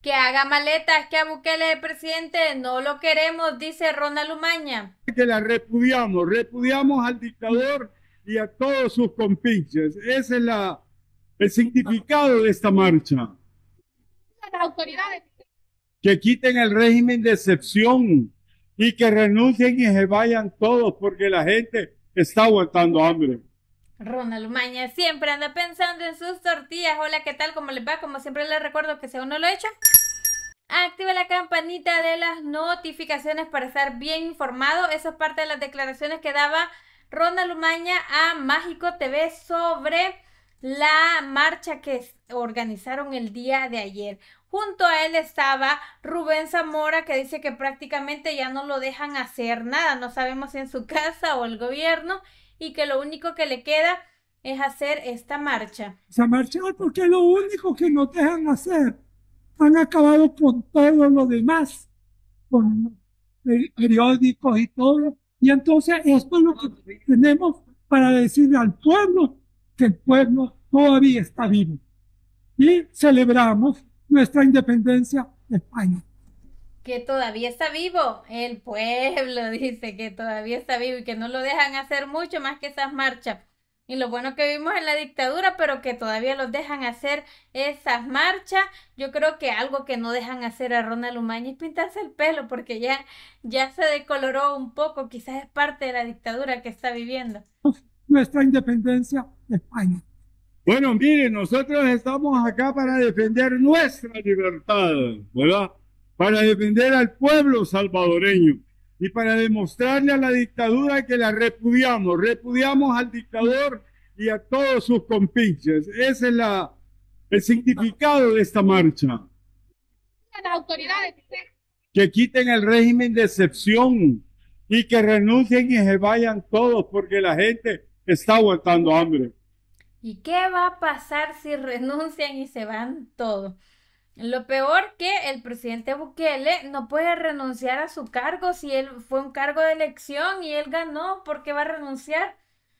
Que haga maletas, que a el presidente no lo queremos, dice Ronald Umaña. Que la repudiamos, repudiamos al dictador y a todos sus compinches. Ese es la, el significado de esta marcha. autoridades. Que quiten el régimen de excepción y que renuncien y se vayan todos porque la gente está aguantando hambre. Ronald Lumaña siempre anda pensando en sus tortillas. Hola, ¿qué tal? ¿Cómo les va? Como siempre les recuerdo que si aún no lo he hecho, activa la campanita de las notificaciones para estar bien informado. Esa es parte de las declaraciones que daba Ronald Lumaña a Mágico TV sobre la marcha que organizaron el día de ayer. Junto a él estaba Rubén Zamora que dice que prácticamente ya no lo dejan hacer nada, no sabemos si en su casa o el gobierno y que lo único que le queda es hacer esta marcha. Se marcha, porque lo único que nos dejan hacer. Han acabado con todo lo demás, con periódicos y todo. Y entonces esto es lo que tenemos para decirle al pueblo que el pueblo todavía está vivo. Y celebramos nuestra independencia de España que todavía está vivo. El pueblo dice que todavía está vivo y que no lo dejan hacer mucho más que esas marchas. Y lo bueno que vimos en la dictadura, pero que todavía los dejan hacer esas marchas. Yo creo que algo que no dejan hacer a Ronald Umaña es pintarse el pelo, porque ya, ya se decoloró un poco. Quizás es parte de la dictadura que está viviendo. Nuestra independencia de España. Bueno, miren, nosotros estamos acá para defender nuestra libertad, ¿verdad? para defender al pueblo salvadoreño y para demostrarle a la dictadura que la repudiamos, repudiamos al dictador y a todos sus compinches. Ese es el significado de esta marcha. que quiten el régimen de excepción y que renuncien y se vayan todos porque la gente está aguantando hambre. ¿Y qué va a pasar si renuncian y se van todos? Lo peor que el presidente Bukele no puede renunciar a su cargo si él fue un cargo de elección y él ganó, ¿por qué va a renunciar?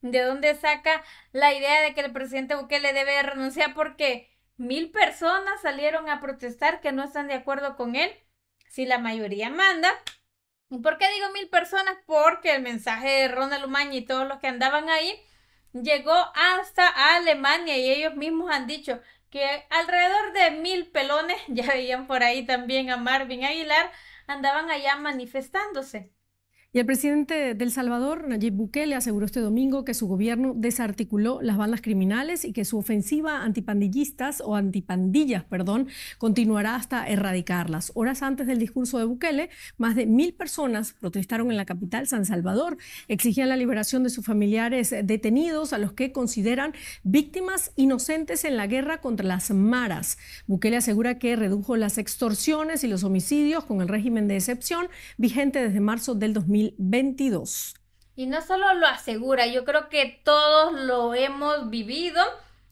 ¿De dónde saca la idea de que el presidente Bukele debe renunciar? Porque mil personas salieron a protestar que no están de acuerdo con él, si la mayoría manda. ¿Y por qué digo mil personas? Porque el mensaje de Ronald Umaña y todos los que andaban ahí llegó hasta Alemania y ellos mismos han dicho, que alrededor de mil pelones, ya veían por ahí también a Marvin Aguilar, andaban allá manifestándose. Y el presidente del Salvador, Nayib Bukele, aseguró este domingo que su gobierno desarticuló las bandas criminales y que su ofensiva antipandillistas o antipandillas, perdón, continuará hasta erradicarlas. Horas antes del discurso de Bukele, más de mil personas protestaron en la capital, San Salvador, exigían la liberación de sus familiares detenidos, a los que consideran víctimas inocentes en la guerra contra las maras. Bukele asegura que redujo las extorsiones y los homicidios con el régimen de excepción vigente desde marzo del 2000. 2022. Y no solo lo asegura, yo creo que todos lo hemos vivido.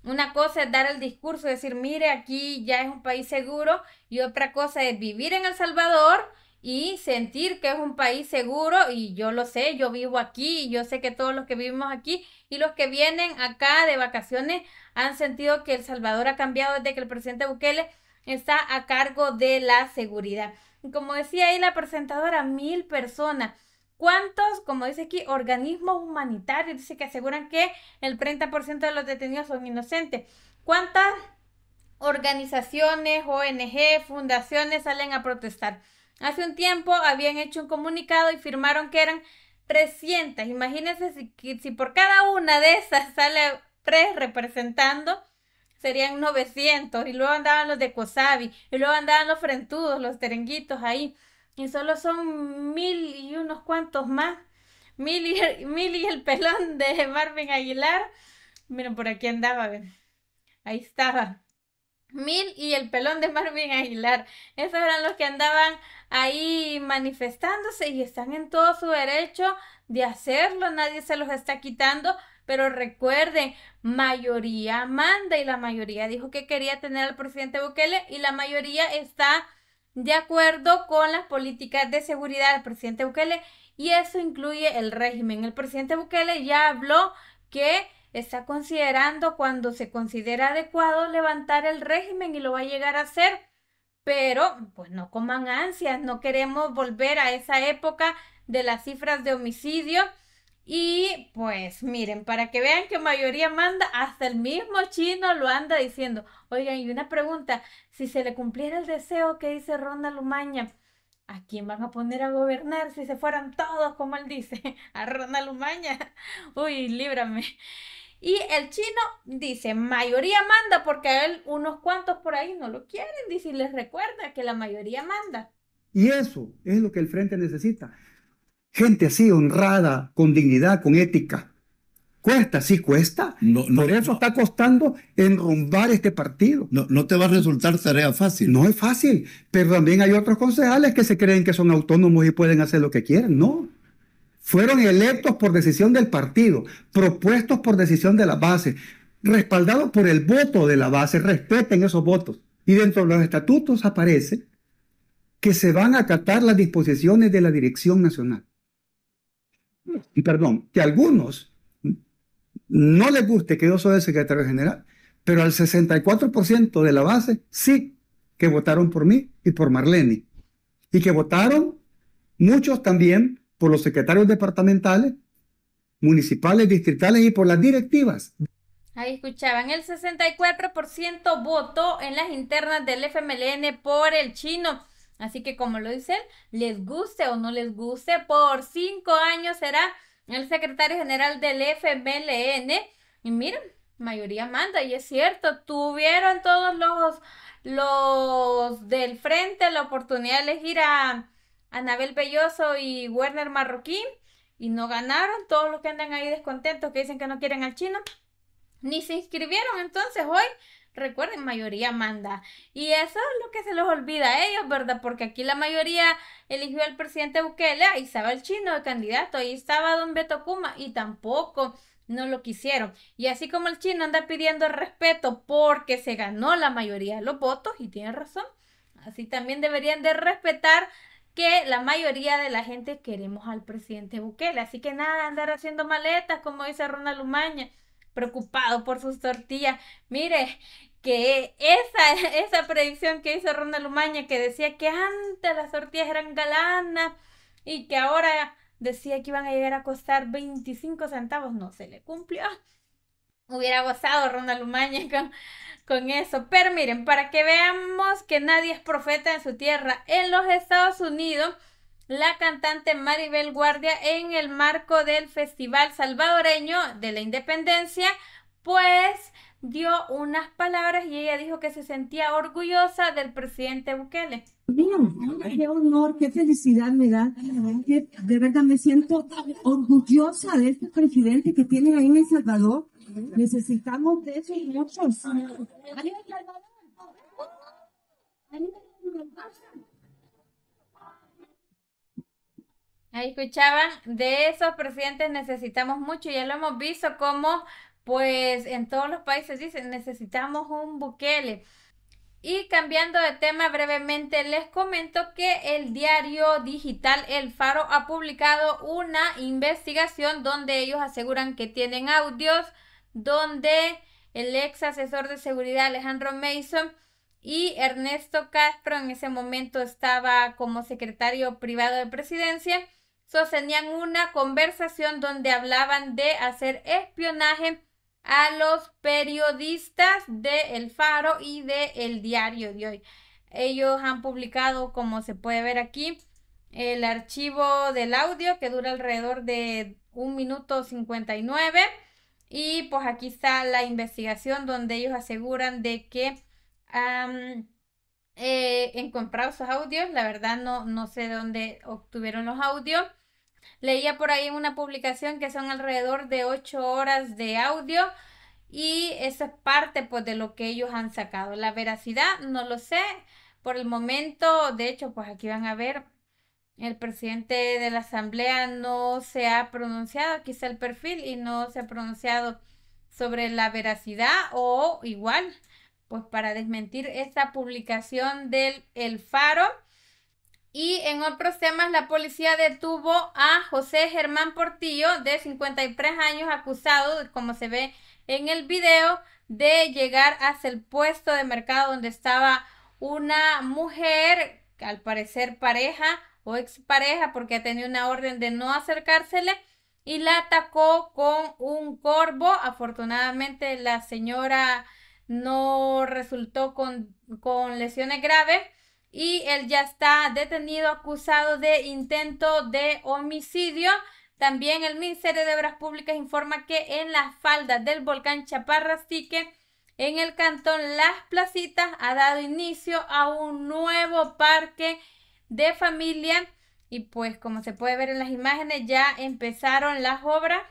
Una cosa es dar el discurso, decir, mire, aquí ya es un país seguro, y otra cosa es vivir en El Salvador y sentir que es un país seguro, y yo lo sé, yo vivo aquí, yo sé que todos los que vivimos aquí y los que vienen acá de vacaciones han sentido que El Salvador ha cambiado desde que el presidente Bukele está a cargo de la seguridad. como decía ahí la presentadora, mil personas ¿Cuántos, como dice aquí, organismos humanitarios, dice que aseguran que el 30% de los detenidos son inocentes? ¿Cuántas organizaciones, ONG, fundaciones salen a protestar? Hace un tiempo habían hecho un comunicado y firmaron que eran 300. Imagínense si, por cada una de esas sale tres representando, serían 900. Y luego andaban los de Cosabi, y luego andaban los frentudos, los terenguitos ahí. Y solo son mil y unos cuantos más. Mil y, el pelón de Marvin Aguilar. Miren, por aquí andaba, ven. Ahí estaba. Mil y el pelón de Marvin Aguilar. Esos eran los que andaban ahí manifestándose y están en todo su derecho de hacerlo. Nadie se los está quitando. Pero recuerden, mayoría manda y la mayoría dijo que quería tener al presidente Bukele y la mayoría está de acuerdo con las políticas de seguridad del presidente Bukele y eso incluye el régimen. El presidente Bukele ya habló que está considerando cuando se considera adecuado levantar el régimen y lo va a llegar a hacer, pero pues no coman ansias, no queremos volver a esa época de las cifras de homicidio y pues miren, para que vean que mayoría manda, hasta el mismo chino lo anda diciendo. Oigan, y una pregunta, si se le cumpliera el deseo que dice Ronda Lumaña, ¿a quién van a poner a gobernar si se fueran todos, como él dice? A Ronda Lumaña. Uy, líbrame. Y el chino dice, mayoría manda, porque a él unos cuantos por ahí no lo quieren, dice, y les recuerda que la mayoría manda. Y eso es lo que el frente necesita gente así honrada, con dignidad, con ética. Cuesta, sí cuesta. Por eso está costando enrumbar este partido. No, no te va a resultar tarea fácil. No es fácil, pero también hay otros concejales que se creen que son autónomos y pueden hacer lo que quieren. No. Fueron electos por decisión del partido, propuestos por decisión de la base, respaldados por el voto de la base. Respeten esos votos. Y dentro de los estatutos aparece que se van a acatar las disposiciones de la Dirección Nacional y perdón, que a algunos no les guste que yo soy el secretario general, pero al 64% de la base sí que votaron por mí y por Marlene. Y que votaron muchos también por los secretarios departamentales, municipales, distritales y por las directivas. Ahí escuchaban, el 64% votó en las internas del FMLN por el chino. Así que como lo dicen, les guste o no les guste, por cinco años será el secretario general del FMLN. Y miren, mayoría manda, y es cierto, tuvieron todos los, los del frente la oportunidad de elegir a Anabel Belloso y Werner Marroquín y no ganaron, todos los que andan ahí descontentos que dicen que no quieren al chino, ni se inscribieron. Entonces hoy Recuerden, mayoría manda. Y eso es lo que se los olvida a ellos, ¿verdad? Porque aquí la mayoría eligió al presidente Bukele, ahí estaba el chino de candidato, ahí estaba don Beto Kuma, y tampoco no lo quisieron. Y así como el chino anda pidiendo respeto porque se ganó la mayoría de los votos, y tiene razón, así también deberían de respetar que la mayoría de la gente queremos al presidente Bukele. Así que nada, andar haciendo maletas, como dice Ronald Lumaña preocupado por sus tortillas. Mire, que esa, esa predicción que hizo Ronda Lumaña, que decía que antes las tortillas eran galanas y que ahora decía que iban a llegar a costar 25 centavos, no se le cumplió. Hubiera gozado Ronda Lumaña con, con eso. Pero miren, para que veamos que nadie es profeta en su tierra, en los Estados Unidos la cantante Maribel Guardia en el marco del Festival Salvadoreño de la Independencia, pues dio unas palabras y ella dijo que se sentía orgullosa del presidente Bukele. qué honor, qué felicidad me da. De verdad me siento orgullosa de este presidente que tiene ahí en El Salvador. Necesitamos de eso y muchos. Ahí escuchaban, de esos presidentes necesitamos mucho, ya lo hemos visto como pues en todos los países dicen necesitamos un Bukele. Y cambiando de tema brevemente, les comento que el diario digital El Faro ha publicado una investigación donde ellos aseguran que tienen audios donde el ex asesor de seguridad Alejandro Mason y Ernesto Castro en ese momento estaba como secretario privado de presidencia sostenían una conversación donde hablaban de hacer espionaje a los periodistas de El Faro y de El Diario de hoy. Ellos han publicado, como se puede ver aquí, el archivo del audio que dura alrededor de un minuto 59 y pues aquí está la investigación donde ellos aseguran de que han eh, comprado sus audios, la verdad no, no sé dónde obtuvieron los audios Leía por ahí una publicación que son alrededor de 8 horas de audio y eso es parte pues, de lo que ellos han sacado. La veracidad no lo sé. Por el momento, de hecho, pues aquí van a ver, el presidente de la asamblea no se ha pronunciado, aquí está el perfil y no se ha pronunciado sobre la veracidad o igual, pues para desmentir esta publicación del El Faro. Y en otros temas, la policía detuvo a José Germán Portillo, de 53 años, acusado, como se ve en el video, de llegar hasta el puesto de mercado donde estaba una mujer, al parecer pareja o expareja, porque ha tenido una orden de no acercársele, y la atacó con un corvo. Afortunadamente, la señora no resultó con lesiones graves y él ya está detenido acusado de intento de homicidio. También el Ministerio de Obras Públicas informa que en las faldas del volcán Chaparrastique, en el cantón Las Placitas, ha dado inicio a un nuevo parque de familia. Y pues como se puede ver en las imágenes, ya empezaron las obras.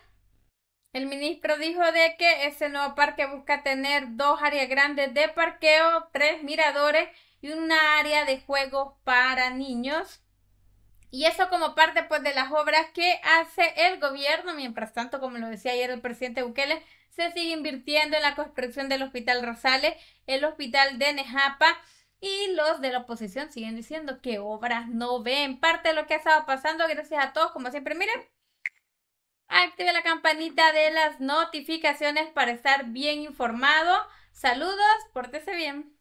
El ministro dijo de que ese nuevo parque busca tener dos áreas grandes de parqueo, tres miradores y una área de juegos para niños. Y eso como parte pues de las obras que hace el gobierno. Mientras tanto, como lo decía ayer el presidente Bukele, se sigue invirtiendo en la construcción del Hospital Rosales, el Hospital de Nejapa. Y los de la oposición siguen diciendo que obras no ven. Parte de lo que ha estado pasando, gracias a todos, como siempre, miren. Active la campanita de las notificaciones para estar bien informado. Saludos, pórtese bien.